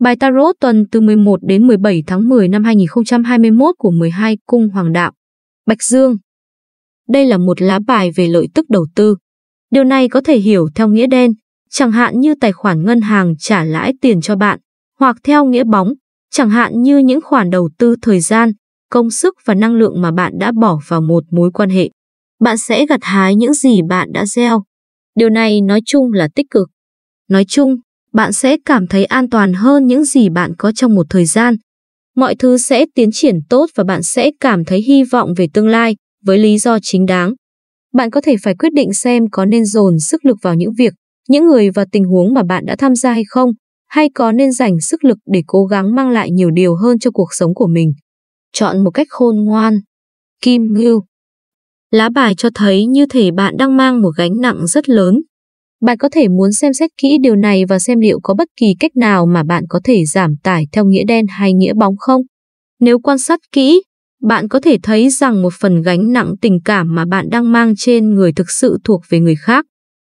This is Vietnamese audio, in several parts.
Bài Tarot tuần từ 11 đến 17 tháng 10 năm 2021 của 12 cung hoàng đạo. Bạch Dương Đây là một lá bài về lợi tức đầu tư. Điều này có thể hiểu theo nghĩa đen, chẳng hạn như tài khoản ngân hàng trả lãi tiền cho bạn, hoặc theo nghĩa bóng, chẳng hạn như những khoản đầu tư thời gian, công sức và năng lượng mà bạn đã bỏ vào một mối quan hệ. Bạn sẽ gặt hái những gì bạn đã gieo. Điều này nói chung là tích cực. Nói chung, bạn sẽ cảm thấy an toàn hơn những gì bạn có trong một thời gian. Mọi thứ sẽ tiến triển tốt và bạn sẽ cảm thấy hy vọng về tương lai với lý do chính đáng. Bạn có thể phải quyết định xem có nên dồn sức lực vào những việc, những người và tình huống mà bạn đã tham gia hay không, hay có nên dành sức lực để cố gắng mang lại nhiều điều hơn cho cuộc sống của mình. Chọn một cách khôn ngoan. Kim Ngưu Lá bài cho thấy như thể bạn đang mang một gánh nặng rất lớn bạn có thể muốn xem xét kỹ điều này và xem liệu có bất kỳ cách nào mà bạn có thể giảm tải theo nghĩa đen hay nghĩa bóng không. Nếu quan sát kỹ, bạn có thể thấy rằng một phần gánh nặng tình cảm mà bạn đang mang trên người thực sự thuộc về người khác.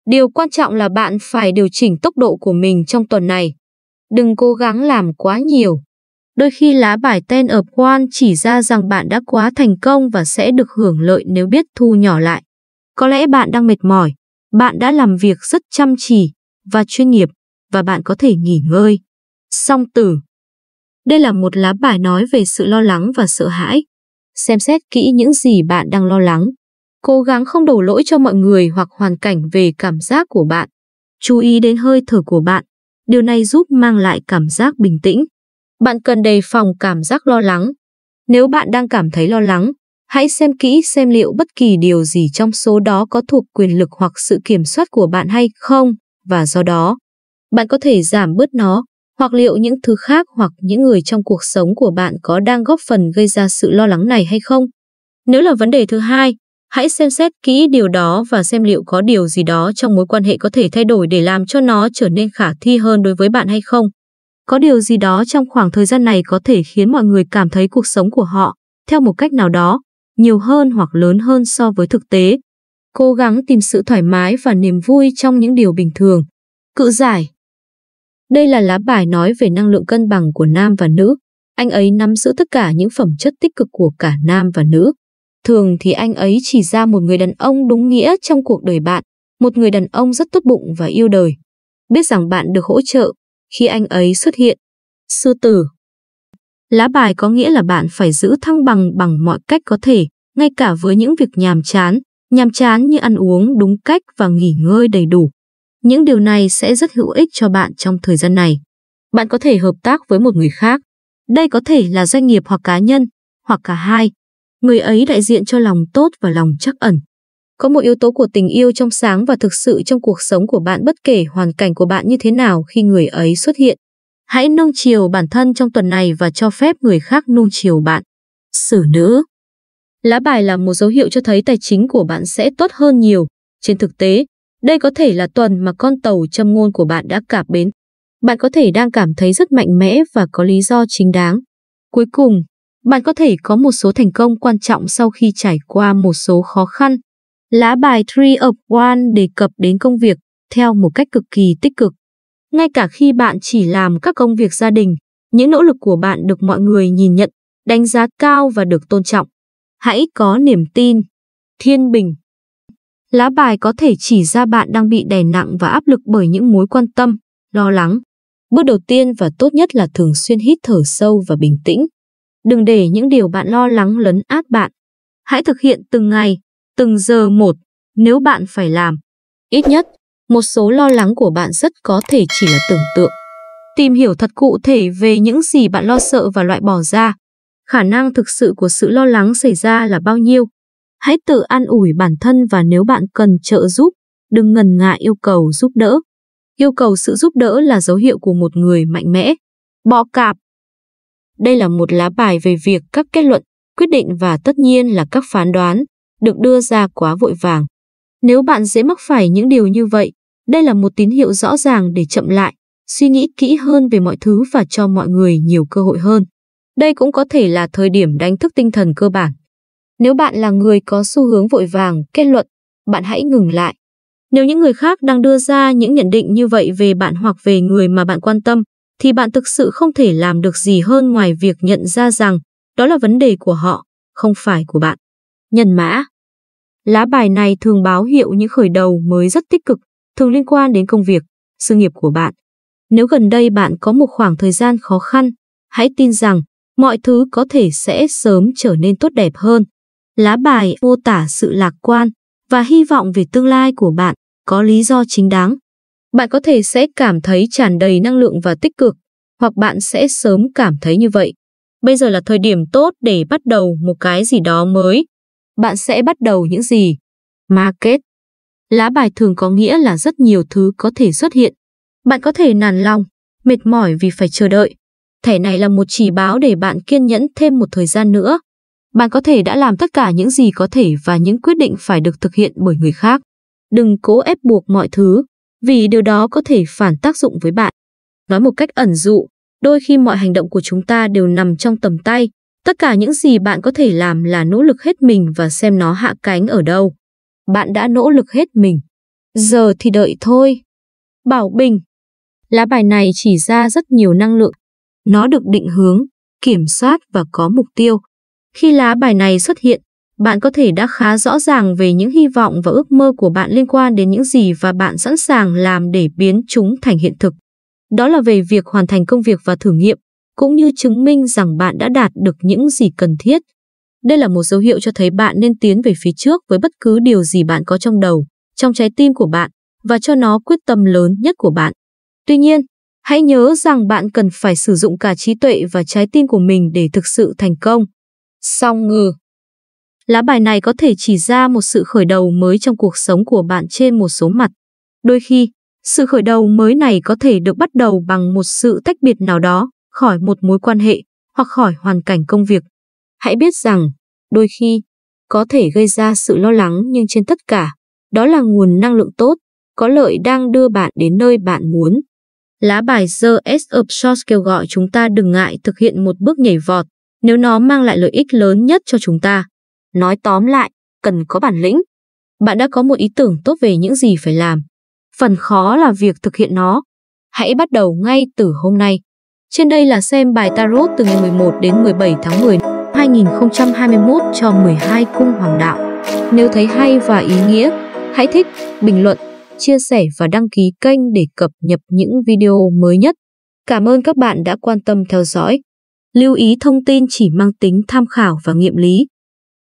Điều quan trọng là bạn phải điều chỉnh tốc độ của mình trong tuần này. Đừng cố gắng làm quá nhiều. Đôi khi lá bài tên ở quan chỉ ra rằng bạn đã quá thành công và sẽ được hưởng lợi nếu biết thu nhỏ lại. Có lẽ bạn đang mệt mỏi, bạn đã làm việc rất chăm chỉ và chuyên nghiệp và bạn có thể nghỉ ngơi. Song tử Đây là một lá bài nói về sự lo lắng và sợ hãi. Xem xét kỹ những gì bạn đang lo lắng. Cố gắng không đổ lỗi cho mọi người hoặc hoàn cảnh về cảm giác của bạn. Chú ý đến hơi thở của bạn. Điều này giúp mang lại cảm giác bình tĩnh. Bạn cần đề phòng cảm giác lo lắng. Nếu bạn đang cảm thấy lo lắng, Hãy xem kỹ xem liệu bất kỳ điều gì trong số đó có thuộc quyền lực hoặc sự kiểm soát của bạn hay không, và do đó, bạn có thể giảm bớt nó, hoặc liệu những thứ khác hoặc những người trong cuộc sống của bạn có đang góp phần gây ra sự lo lắng này hay không. Nếu là vấn đề thứ hai, hãy xem xét kỹ điều đó và xem liệu có điều gì đó trong mối quan hệ có thể thay đổi để làm cho nó trở nên khả thi hơn đối với bạn hay không. Có điều gì đó trong khoảng thời gian này có thể khiến mọi người cảm thấy cuộc sống của họ, theo một cách nào đó, nhiều hơn hoặc lớn hơn so với thực tế. Cố gắng tìm sự thoải mái và niềm vui trong những điều bình thường. Cự giải Đây là lá bài nói về năng lượng cân bằng của nam và nữ. Anh ấy nắm giữ tất cả những phẩm chất tích cực của cả nam và nữ. Thường thì anh ấy chỉ ra một người đàn ông đúng nghĩa trong cuộc đời bạn, một người đàn ông rất tốt bụng và yêu đời. Biết rằng bạn được hỗ trợ khi anh ấy xuất hiện. Sư tử Lá bài có nghĩa là bạn phải giữ thăng bằng bằng mọi cách có thể, ngay cả với những việc nhàm chán, nhàm chán như ăn uống đúng cách và nghỉ ngơi đầy đủ. Những điều này sẽ rất hữu ích cho bạn trong thời gian này. Bạn có thể hợp tác với một người khác. Đây có thể là doanh nghiệp hoặc cá nhân, hoặc cả hai. Người ấy đại diện cho lòng tốt và lòng chắc ẩn. Có một yếu tố của tình yêu trong sáng và thực sự trong cuộc sống của bạn bất kể hoàn cảnh của bạn như thế nào khi người ấy xuất hiện. Hãy nung chiều bản thân trong tuần này và cho phép người khác nung chiều bạn. Sử nữ Lá bài là một dấu hiệu cho thấy tài chính của bạn sẽ tốt hơn nhiều. Trên thực tế, đây có thể là tuần mà con tàu châm ngôn của bạn đã cạp bến. Bạn có thể đang cảm thấy rất mạnh mẽ và có lý do chính đáng. Cuối cùng, bạn có thể có một số thành công quan trọng sau khi trải qua một số khó khăn. Lá bài Three of Wands đề cập đến công việc theo một cách cực kỳ tích cực. Ngay cả khi bạn chỉ làm các công việc gia đình, những nỗ lực của bạn được mọi người nhìn nhận, đánh giá cao và được tôn trọng. Hãy có niềm tin. Thiên bình. Lá bài có thể chỉ ra bạn đang bị đè nặng và áp lực bởi những mối quan tâm, lo lắng. Bước đầu tiên và tốt nhất là thường xuyên hít thở sâu và bình tĩnh. Đừng để những điều bạn lo lắng lấn át bạn. Hãy thực hiện từng ngày, từng giờ một nếu bạn phải làm. Ít nhất, một số lo lắng của bạn rất có thể chỉ là tưởng tượng. Tìm hiểu thật cụ thể về những gì bạn lo sợ và loại bỏ ra. Khả năng thực sự của sự lo lắng xảy ra là bao nhiêu? Hãy tự an ủi bản thân và nếu bạn cần trợ giúp, đừng ngần ngại yêu cầu giúp đỡ. Yêu cầu sự giúp đỡ là dấu hiệu của một người mạnh mẽ. Bọ cạp Đây là một lá bài về việc các kết luận, quyết định và tất nhiên là các phán đoán được đưa ra quá vội vàng. Nếu bạn dễ mắc phải những điều như vậy, đây là một tín hiệu rõ ràng để chậm lại, suy nghĩ kỹ hơn về mọi thứ và cho mọi người nhiều cơ hội hơn. Đây cũng có thể là thời điểm đánh thức tinh thần cơ bản. Nếu bạn là người có xu hướng vội vàng, kết luận, bạn hãy ngừng lại. Nếu những người khác đang đưa ra những nhận định như vậy về bạn hoặc về người mà bạn quan tâm, thì bạn thực sự không thể làm được gì hơn ngoài việc nhận ra rằng đó là vấn đề của họ, không phải của bạn. Nhân mã Lá bài này thường báo hiệu những khởi đầu mới rất tích cực thường liên quan đến công việc, sự nghiệp của bạn. Nếu gần đây bạn có một khoảng thời gian khó khăn, hãy tin rằng mọi thứ có thể sẽ sớm trở nên tốt đẹp hơn. Lá bài mô tả sự lạc quan và hy vọng về tương lai của bạn có lý do chính đáng. Bạn có thể sẽ cảm thấy tràn đầy năng lượng và tích cực, hoặc bạn sẽ sớm cảm thấy như vậy. Bây giờ là thời điểm tốt để bắt đầu một cái gì đó mới. Bạn sẽ bắt đầu những gì? Market Lá bài thường có nghĩa là rất nhiều thứ có thể xuất hiện. Bạn có thể nản lòng, mệt mỏi vì phải chờ đợi. Thẻ này là một chỉ báo để bạn kiên nhẫn thêm một thời gian nữa. Bạn có thể đã làm tất cả những gì có thể và những quyết định phải được thực hiện bởi người khác. Đừng cố ép buộc mọi thứ, vì điều đó có thể phản tác dụng với bạn. Nói một cách ẩn dụ, đôi khi mọi hành động của chúng ta đều nằm trong tầm tay. Tất cả những gì bạn có thể làm là nỗ lực hết mình và xem nó hạ cánh ở đâu bạn đã nỗ lực hết mình. Giờ thì đợi thôi. Bảo Bình Lá bài này chỉ ra rất nhiều năng lượng. Nó được định hướng, kiểm soát và có mục tiêu. Khi lá bài này xuất hiện, bạn có thể đã khá rõ ràng về những hy vọng và ước mơ của bạn liên quan đến những gì và bạn sẵn sàng làm để biến chúng thành hiện thực. Đó là về việc hoàn thành công việc và thử nghiệm, cũng như chứng minh rằng bạn đã đạt được những gì cần thiết đây là một dấu hiệu cho thấy bạn nên tiến về phía trước với bất cứ điều gì bạn có trong đầu, trong trái tim của bạn và cho nó quyết tâm lớn nhất của bạn. Tuy nhiên, hãy nhớ rằng bạn cần phải sử dụng cả trí tuệ và trái tim của mình để thực sự thành công. Song ngừ Lá bài này có thể chỉ ra một sự khởi đầu mới trong cuộc sống của bạn trên một số mặt. Đôi khi, sự khởi đầu mới này có thể được bắt đầu bằng một sự tách biệt nào đó, khỏi một mối quan hệ hoặc khỏi hoàn cảnh công việc. Hãy biết rằng, đôi khi có thể gây ra sự lo lắng nhưng trên tất cả, đó là nguồn năng lượng tốt, có lợi đang đưa bạn đến nơi bạn muốn. Lá bài The S of Shorts kêu gọi chúng ta đừng ngại thực hiện một bước nhảy vọt nếu nó mang lại lợi ích lớn nhất cho chúng ta. Nói tóm lại, cần có bản lĩnh. Bạn đã có một ý tưởng tốt về những gì phải làm. Phần khó là việc thực hiện nó. Hãy bắt đầu ngay từ hôm nay. Trên đây là xem bài tarot từ ngày 11 đến 17 tháng 10. 2021 cho 12 cung hoàng đạo. Nếu thấy hay và ý nghĩa, hãy thích, bình luận, chia sẻ và đăng ký kênh để cập nhật những video mới nhất. Cảm ơn các bạn đã quan tâm theo dõi. Lưu ý thông tin chỉ mang tính tham khảo và nghiệm lý